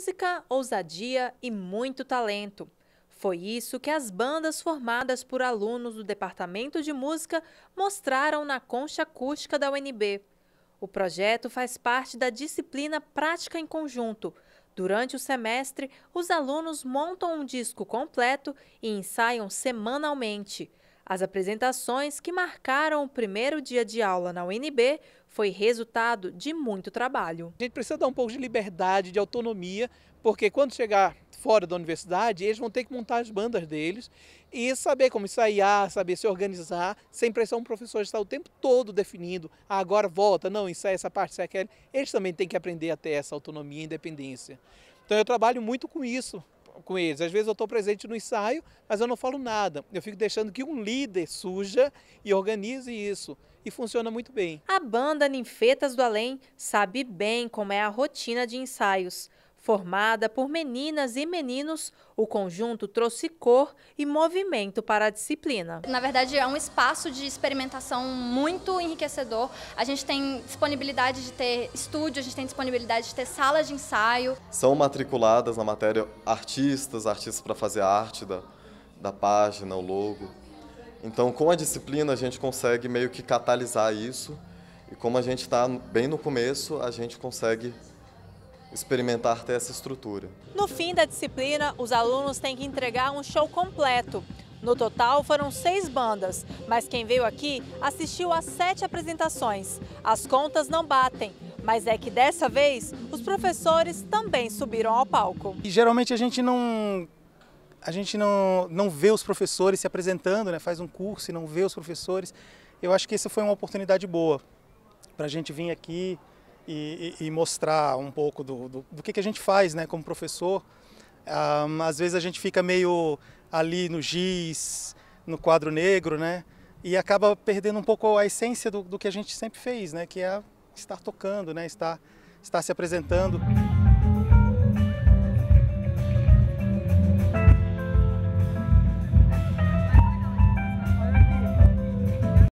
música, ousadia e muito talento. Foi isso que as bandas formadas por alunos do Departamento de Música mostraram na concha acústica da UNB. O projeto faz parte da disciplina Prática em Conjunto. Durante o semestre, os alunos montam um disco completo e ensaiam semanalmente. As apresentações que marcaram o primeiro dia de aula na UNB foi resultado de muito trabalho. A gente precisa dar um pouco de liberdade, de autonomia, porque quando chegar fora da universidade, eles vão ter que montar as bandas deles e saber como ensaiar, saber se organizar, sem pressão o professor estar o tempo todo definindo, ah, agora volta, não, ensaia essa parte, ensaia aquela. Eles também têm que aprender a ter essa autonomia e independência. Então eu trabalho muito com isso, com eles. Às vezes eu estou presente no ensaio, mas eu não falo nada. Eu fico deixando que um líder suja e organize isso. E funciona muito bem. A banda Ninfetas do Além sabe bem como é a rotina de ensaios. Formada por meninas e meninos, o conjunto trouxe cor e movimento para a disciplina. Na verdade, é um espaço de experimentação muito enriquecedor. A gente tem disponibilidade de ter estúdio, a gente tem disponibilidade de ter salas de ensaio. São matriculadas na matéria artistas, artistas para fazer a arte da, da página, o logo. Então, com a disciplina, a gente consegue meio que catalisar isso. E como a gente está bem no começo, a gente consegue experimentar ter essa estrutura. No fim da disciplina, os alunos têm que entregar um show completo. No total foram seis bandas, mas quem veio aqui assistiu a sete apresentações. As contas não batem, mas é que dessa vez os professores também subiram ao palco. E geralmente a gente não a gente não, não vê os professores se apresentando, né? faz um curso e não vê os professores. Eu acho que essa foi uma oportunidade boa para a gente vir aqui e, e, mostrar um pouco do, do, do, que, que a gente faz né, como professor. Um, ah, às vezes a gente fica meio ali no giz, no quadro negro, né? E acaba perdendo um pouco a essência do, do que a gente sempre fez, né? Que é estar tocando, né? Estar, estar se apresentando.